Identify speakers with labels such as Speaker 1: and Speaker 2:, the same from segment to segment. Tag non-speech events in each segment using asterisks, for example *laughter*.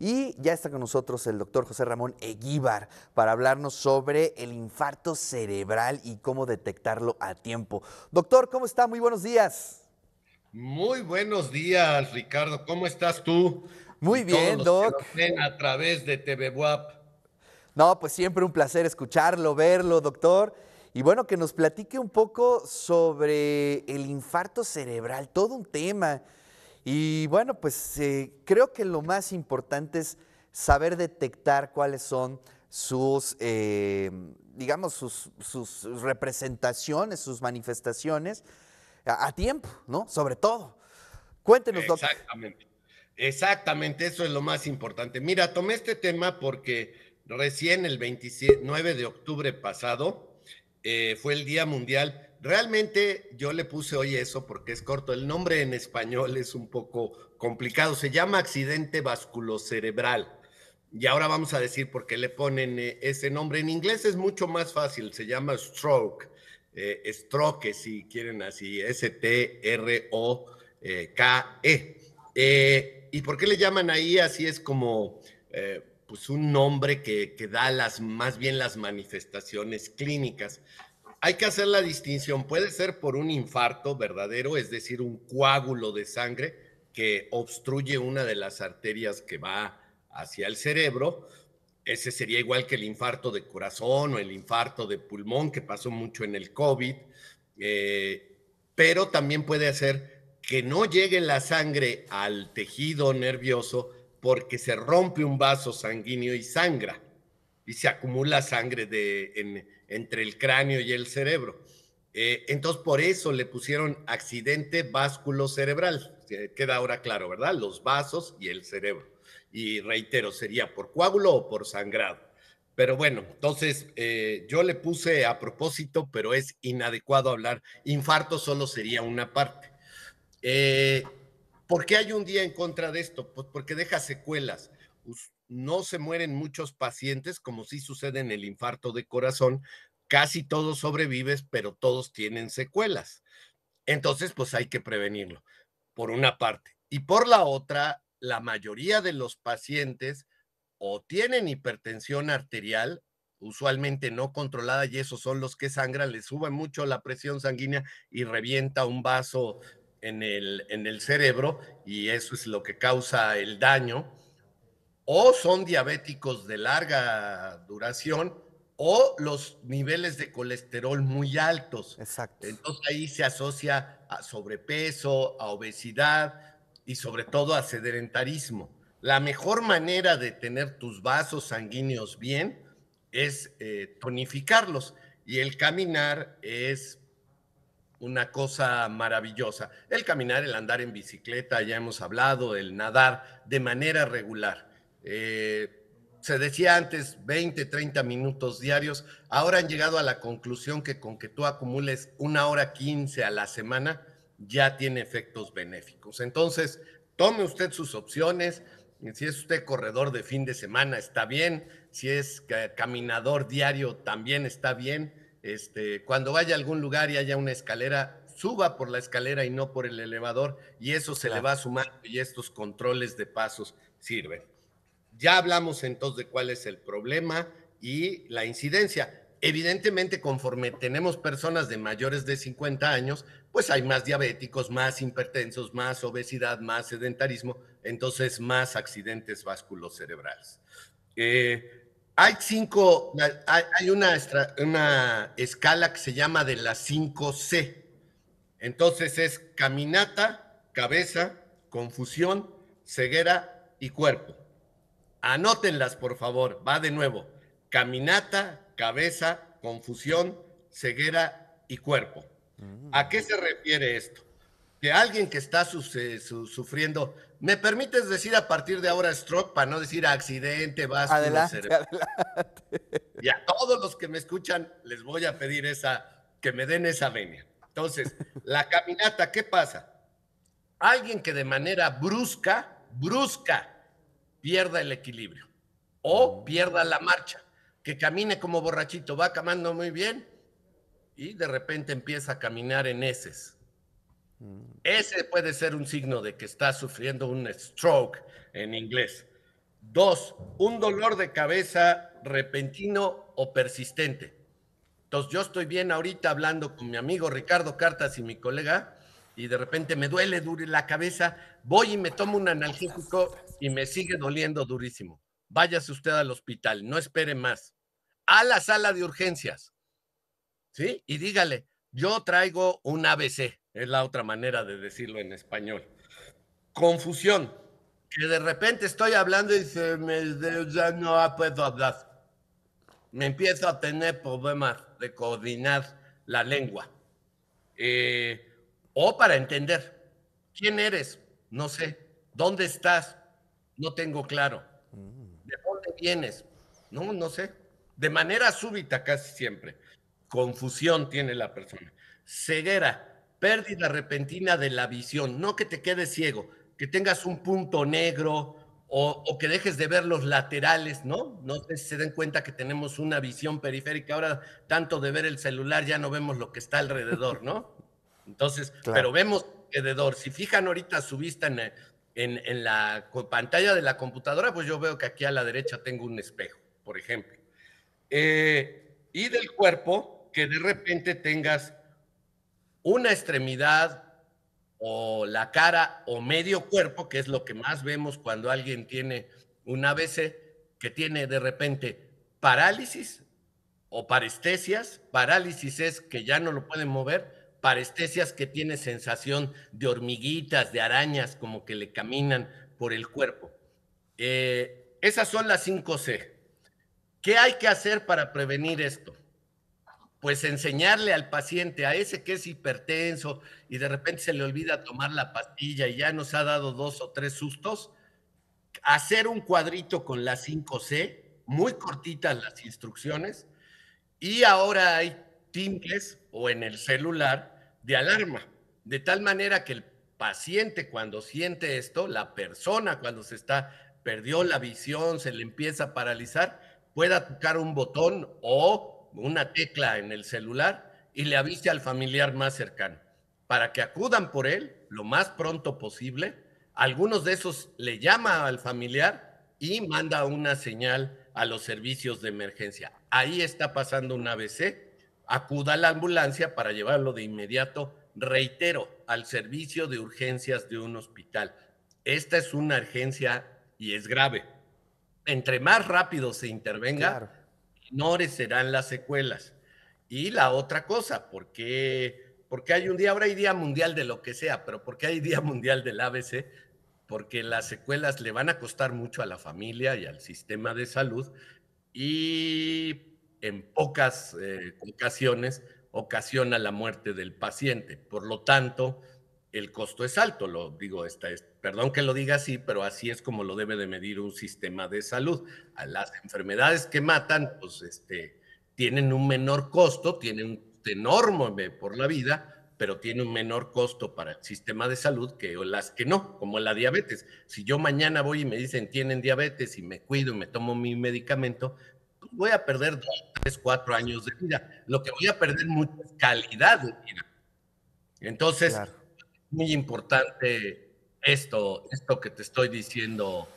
Speaker 1: Y ya está con nosotros el doctor José Ramón Eguíbar para hablarnos sobre el infarto cerebral y cómo detectarlo a tiempo. Doctor, ¿cómo está? Muy buenos días. Muy buenos días, Ricardo. ¿Cómo estás tú? Muy bien, doctor.
Speaker 2: a través de TVWAP.
Speaker 1: No, pues siempre un placer escucharlo, verlo, doctor. Y bueno, que nos platique un poco sobre el infarto cerebral, todo un tema y bueno, pues eh, creo que lo más importante es saber detectar cuáles son sus, eh, digamos, sus, representaciones, sus manifestaciones a, tiempo,
Speaker 2: ¿no? Sobre todo. Cuéntenos, doctor. Exactamente. Exactamente, eso es lo más importante. Mira, tomé este tema porque recién el 29 de octubre pasado eh, fue el Día Mundial realmente yo le puse hoy eso porque es corto. El nombre en español es un poco complicado. Se llama accidente vasculocerebral. Y ahora vamos a decir por qué le ponen eh, ese nombre. En inglés es mucho más fácil, se llama stroke, eh, stroke si quieren así, S-T-R-O-K-E. Eh, ¿Y por qué le llaman ahí? Así es como pues un nombre que, que da las, más bien las manifestaciones clínicas hay que hacer la distinción. Puede ser por un infarto verdadero, es decir, un coágulo de sangre que obstruye una de las arterias que va hacia el cerebro. Ese sería igual que el infarto de corazón o el infarto de pulmón que pasó mucho en el COVID. Eh, pero también puede hacer que no llegue la sangre al tejido nervioso porque se rompe un vaso sanguíneo y sangra y se acumula sangre de, en, entre el cráneo y el cerebro. Eh, entonces, por eso le pusieron accidente cerebral. Queda ahora claro, ¿verdad? Los vasos y el cerebro. Y reitero, sería por coágulo o por sangrado. Pero bueno, entonces eh, yo le puse a propósito, pero es inadecuado hablar. Infarto solo sería una parte. Eh, ¿Por qué hay un día en contra de esto? Pues porque deja secuelas no se mueren muchos pacientes, como sí sucede en el infarto de corazón. Casi todos sobrevives, pero todos tienen secuelas. Entonces, pues hay que prevenirlo, por una parte. Y por la otra, la mayoría de los pacientes o tienen hipertensión arterial, usualmente no controlada, y esos son los que sangran, les sube mucho la presión sanguínea y revienta un vaso en el, en el cerebro, y eso es lo que causa el daño o son diabéticos de larga duración o los niveles de colesterol muy altos. Exacto. Entonces ahí se asocia a sobrepeso, a obesidad y sobre todo a sedentarismo. La mejor manera de tener tus vasos sanguíneos bien es eh, tonificarlos y el caminar es una cosa maravillosa. El caminar, el andar en bicicleta, ya hemos hablado, el nadar de manera regular. Eh, se decía antes 20, 30 minutos diarios, ahora han llegado a la conclusión que con que tú acumules una hora 15 a la semana, ya tiene efectos benéficos. Entonces, tome usted sus opciones. Si es usted corredor de fin de semana, está bien. Si es caminador diario, también está bien. Este, cuando vaya a algún lugar y haya una escalera, suba por la escalera y no por el elevador, y eso se le va a sumar y estos controles de pasos sirven. Ya hablamos entonces de cuál es el problema y la incidencia. Evidentemente, conforme tenemos personas de mayores de 50 años, pues hay más diabéticos, más hipertensos, más obesidad, más sedentarismo, entonces más accidentes vasculocerebrales. cerebrales. Eh, hay cinco, hay una, escala que se llama de las 5C. Entonces es caminata, cabeza, confusión, ceguera y cuerpo. Anótenlas, por favor. Va de nuevo. Caminata, cabeza, confusión, ceguera y cuerpo. Mm. ¿A qué se refiere esto? Que alguien que está sufriendo, ¿me permites decir a partir de ahora stroke para no decir accidente, vas adelante, Y a todos los que me escuchan les voy a pedir esa, que me den esa venia. Entonces, *laughs* la caminata, ¿qué pasa? Alguien que de manera brusca, brusca, pierda el equilibrio o mm. pierda la marcha, que camine como borrachito, va camando muy bien y de repente empieza a caminar en heces. Mm. Ese puede ser un signo de que está sufriendo un stroke en inglés. Dos, un dolor de cabeza repentino o persistente. Entonces yo estoy bien ahorita hablando con mi amigo Ricardo Cartas y mi colega y de repente me duele duro la cabeza, voy y me tomo un analgésico y me sigue doliendo durísimo. Váyase usted al hospital, no espere más. A la sala de urgencias. ¿Sí? Y dígale, yo traigo un ABC, es la otra manera de decirlo en español. Confusión, que de repente estoy hablando y se me, ya no puedo hablar. Me empiezo a tener problemas de coordinar la lengua. Eh, o para entender quién eres, no sé, dónde estás, no tengo claro, de dónde vienes, no, no sé, de manera súbita casi siempre. Confusión tiene la persona, ceguera, pérdida repentina de la visión, no que te quedes ciego, que tengas un punto negro o, que dejes de ver los laterales, ¿no? No sé si se den cuenta que tenemos una visión periférica. Ahora, tanto de ver el celular, ya no vemos lo que está alrededor, ¿no? Entonces, pero vemos que de Dor, si fijan ahorita su vista en, eh, la pantalla de la computadora, pues yo veo que aquí a la derecha tengo un espejo, por ejemplo. Eh, y del cuerpo, que de repente tengas una extremidad o la cara o medio cuerpo, que es lo que más vemos cuando alguien tiene un ABC, que tiene de repente parálisis o parestesias. Parálisis es que ya no lo pueden mover parestesias que tiene sensación de hormiguitas, de arañas, como que le caminan por el cuerpo. Eh, esas son las 5C. ¿Qué hay que hacer para prevenir esto? Pues enseñarle al paciente, a ese que es hipertenso y de repente se le olvida tomar la pastilla y ya nos ha dado dos o tres sustos, hacer un cuadrito con las 5C, muy cortitas las instrucciones, y ahora hay simples o en el celular de alarma, de tal manera que el paciente cuando siente esto, la persona cuando se está, perdió la visión, se le empieza a paralizar, pueda tocar un botón o una tecla en el celular y le avise al familiar más cercano para que acudan por él lo más pronto posible. Algunos de esos le llama al familiar y manda una señal a los servicios de emergencia. Ahí está pasando un ABC acuda a la ambulancia para llevarlo de inmediato, reitero, al servicio de urgencias de un hospital. Esta es una urgencia y es grave. Entre más rápido se intervenga, menores serán las secuelas. Y la otra cosa, ¿por Porque hay un día, ahora hay Día Mundial de lo que sea, pero ¿por qué hay Día Mundial del ABC? Porque las secuelas le van a costar mucho a la familia y al sistema de salud y en pocas eh, ocasiones ocasiona la muerte del paciente. Por lo tanto, el costo es alto, lo digo, esta es, perdón que lo diga así, pero así es como lo debe de medir un sistema de salud. las enfermedades que matan, pues este, tienen un menor costo, tienen un enorme por la vida, pero tienen un menor costo para el sistema de salud que las que no, como la diabetes. Si yo mañana voy y me dicen tienen diabetes y me cuido y me tomo mi medicamento, voy a perder dos, tres, cuatro años de vida. Lo que voy a perder mucho es calidad de vida. Entonces, es muy importante esto, esto que te estoy diciendo.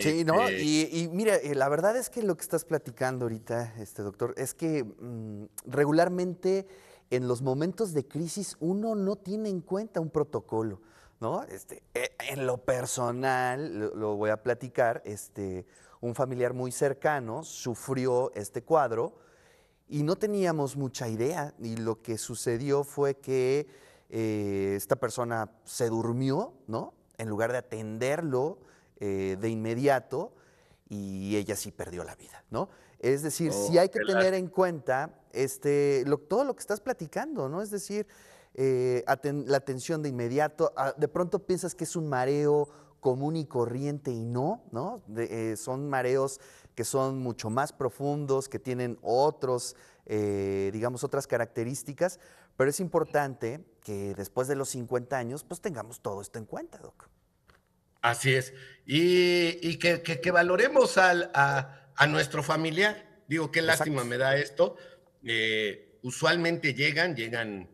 Speaker 2: Sí, ¿no? Este
Speaker 1: y, mira, eh, la verdad es que lo que estás platicando ahorita, este doctor, es que mm, regularmente en los momentos de crisis uno no tiene en cuenta un protocolo, ¿no? Este, eh, en lo personal, lo, lo voy a platicar, este, un familiar muy cercano sufrió este cuadro y no teníamos mucha idea y lo que sucedió fue que eh, esta persona se durmió, ¿no? En lugar de atenderlo eh, de inmediato y ella sí perdió la vida, ¿no? Es decir, si oh, hay que tener en cuenta este, todo lo que estás platicando, ¿no? Es decir, eh, la atención de inmediato, ah, de pronto piensas que es un mareo, común y corriente y no, ¿no? Eh, son mareos que son mucho más profundos, que tienen otros, eh, digamos, otras características, pero es importante que después de los 50 años, pues
Speaker 2: tengamos todo esto en cuenta, Doc. Así es. Y, que, valoremos a, nuestro familiar. Digo, qué lástima me da esto. Eh, usualmente llegan, llegan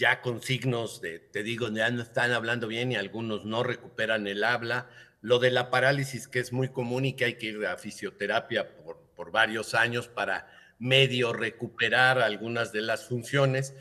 Speaker 2: ya con signos de, te digo, ya no están hablando bien y algunos no recuperan el habla. Lo de la parálisis, que es muy común y que hay que ir a fisioterapia por, por varios años para medio recuperar algunas de las funciones.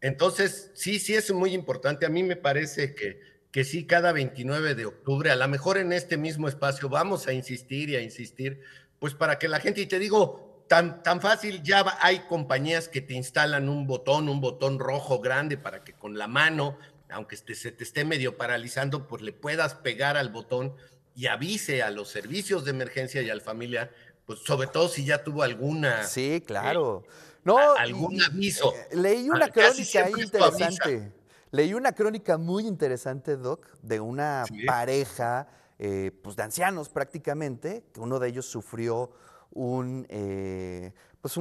Speaker 2: Entonces, sí, sí es muy importante. A mí me parece que, que sí, cada 29 de octubre, a lo mejor en este mismo espacio, vamos a insistir y a insistir, pues para que la gente, y te digo, tan, fácil, ya hay compañías que te instalan un botón, un botón rojo grande para que con la mano, aunque se te esté medio paralizando, pues le puedas pegar al botón y avise a los servicios de emergencia y a la familia, pues sobre todo si ya tuvo alguna. Sí, eh, claro. no, algún aviso. Eh, leí ah, una crónica interesante.
Speaker 1: Leí una crónica muy interesante, Doc, de una pareja, eh, pues de ancianos prácticamente, que uno de ellos sufrió un, eh, pues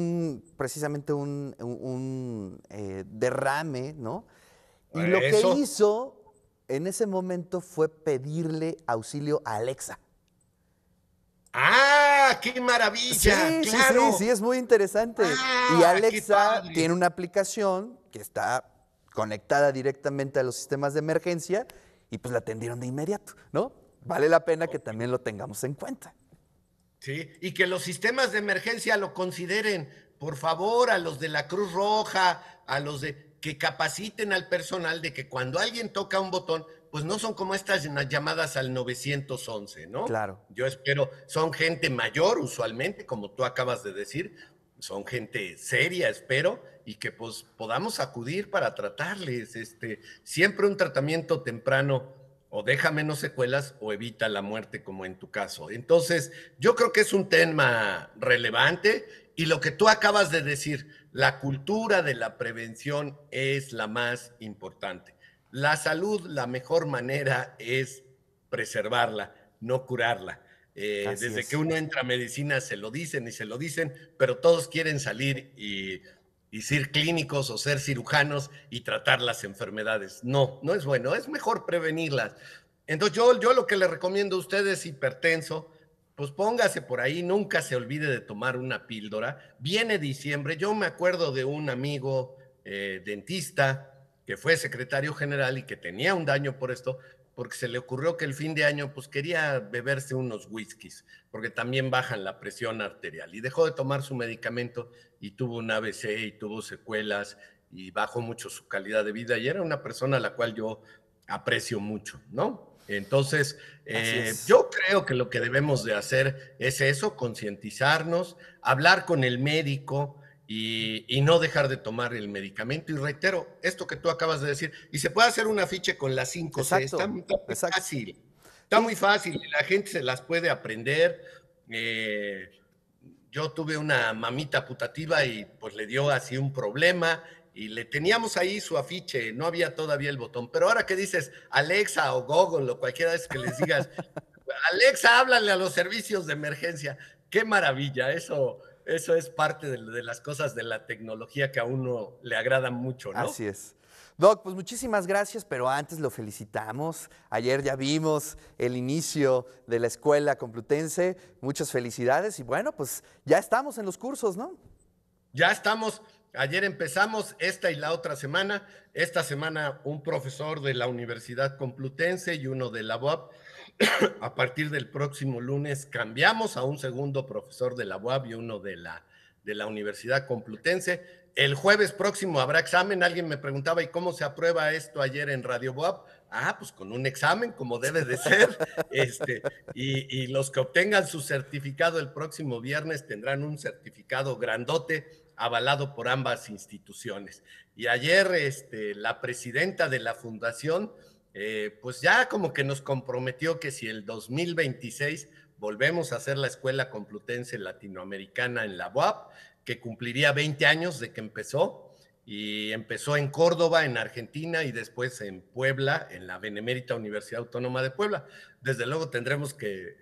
Speaker 1: precisamente un, eh, derrame, ¿no? Y lo que hizo en ese momento fue pedirle auxilio a Alexa.
Speaker 2: ¡Ah! ¡Qué maravilla! Sí, sí,
Speaker 1: es muy interesante. y ¡Ah! Alexa tiene una aplicación que está conectada directamente a los sistemas de emergencia y pues la atendieron de inmediato, ¿no? Vale la pena que también lo tengamos en cuenta
Speaker 2: y que los sistemas de emergencia lo consideren, por favor, a los de la Cruz Roja, a los de que capaciten al personal de que cuando alguien toca un botón, pues no son como estas llamadas al 911, ¿no? Claro. Yo espero, son gente mayor usualmente, como tú acabas de decir, son gente seria, espero, y que pues podamos acudir para tratarles. Este, siempre un tratamiento temprano o deja menos secuelas o evita la muerte como en tu caso. Entonces, yo creo que es un tema relevante y lo que tú acabas de decir, la cultura de la prevención es la más importante. La salud, la mejor manera es preservarla, no curarla. Eh, desde que uno entra a medicina se lo dicen y se lo dicen, pero todos quieren salir y y ser clínicos o ser cirujanos y tratar las enfermedades. No, no es bueno, es mejor prevenirlas. Entonces yo, yo lo que le recomiendo a ustedes, hipertenso, pues póngase por ahí, nunca se olvide de tomar una píldora. Viene diciembre, yo me acuerdo de un amigo eh, dentista que fue secretario general y que tenía un daño por esto, porque se le ocurrió que el fin de año pues quería beberse unos whiskies, porque también bajan la presión arterial y dejó de tomar su medicamento y tuvo un ABC y tuvo secuelas y bajó mucho su calidad de vida y era una persona a la cual yo aprecio mucho, ¿no? Entonces, eh, yo creo que lo que debemos de hacer es eso, concientizarnos, hablar con el médico, y, no dejar de tomar el medicamento. Y reitero, esto que tú acabas de decir, y se puede hacer un afiche con las 5 C, está, muy fácil, está muy fácil, la gente se las puede aprender. Eh, yo tuve una mamita putativa y pues le dio así un problema y le teníamos ahí su afiche, no había todavía el botón. Pero ahora que dices Alexa o Google o cualquiera vez que les digas, *laughs* Alexa, háblale a los servicios de emergencia. Qué maravilla, eso eso es parte de, las cosas de la tecnología que a uno le agrada mucho, ¿no? Así
Speaker 1: es. Doc, pues muchísimas gracias, pero antes lo felicitamos. Ayer ya vimos el inicio de la escuela complutense. Muchas
Speaker 2: felicidades y bueno, pues ya estamos en los cursos, ¿no? Ya estamos. Ayer empezamos esta y la otra semana. Esta semana un profesor de la Universidad Complutense y uno de la UAP *coughs* a partir del próximo lunes cambiamos a un segundo profesor de la UAB y uno de la, de la Universidad Complutense. El jueves próximo habrá examen. Alguien me preguntaba, ¿y cómo se aprueba esto ayer en Radio UAB? Ah, pues con un examen, como debe de ser. *laughs* Este, y, los que obtengan su certificado el próximo viernes tendrán un certificado grandote avalado por ambas instituciones. Y ayer este, la presidenta de la fundación eh, pues ya como que nos comprometió que si el 2026 volvemos a hacer la Escuela Complutense Latinoamericana en la UAP, que cumpliría 20 años de que empezó, y empezó en Córdoba, en Argentina, y después en Puebla, en la Benemérita Universidad Autónoma de Puebla. Desde luego tendremos que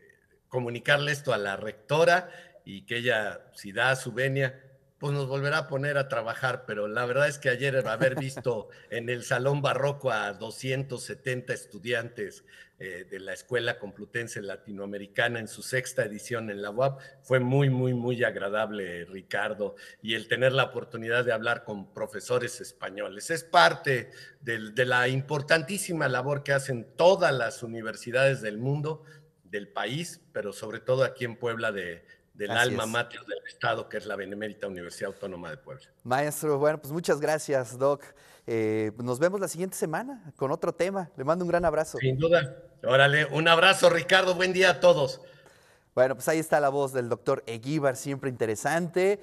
Speaker 2: comunicarle esto a la rectora y que ella, si da su venia, pues nos volverá a poner a trabajar, pero la verdad es que ayer haber visto *laughs* en el Salón Barroco a 270 estudiantes eh, de la Escuela Complutense Latinoamericana en su sexta edición en la UAP fue muy, muy, muy agradable, Ricardo, y el tener la oportunidad de hablar con profesores españoles. Es parte de la importantísima labor que hacen todas las universidades del mundo, del país, pero sobre todo aquí en Puebla de del alma matrios del Estado, que es la Benemérita Universidad Autónoma de Puebla.
Speaker 1: Maestro, bueno, pues muchas gracias, Doc. Eh, nos vemos la siguiente semana con otro tema. Le mando un gran abrazo. Sin duda.
Speaker 2: Órale, un
Speaker 1: abrazo, Ricardo. Buen día a todos. Bueno, pues ahí está la voz del doctor Eguíbar, siempre interesante.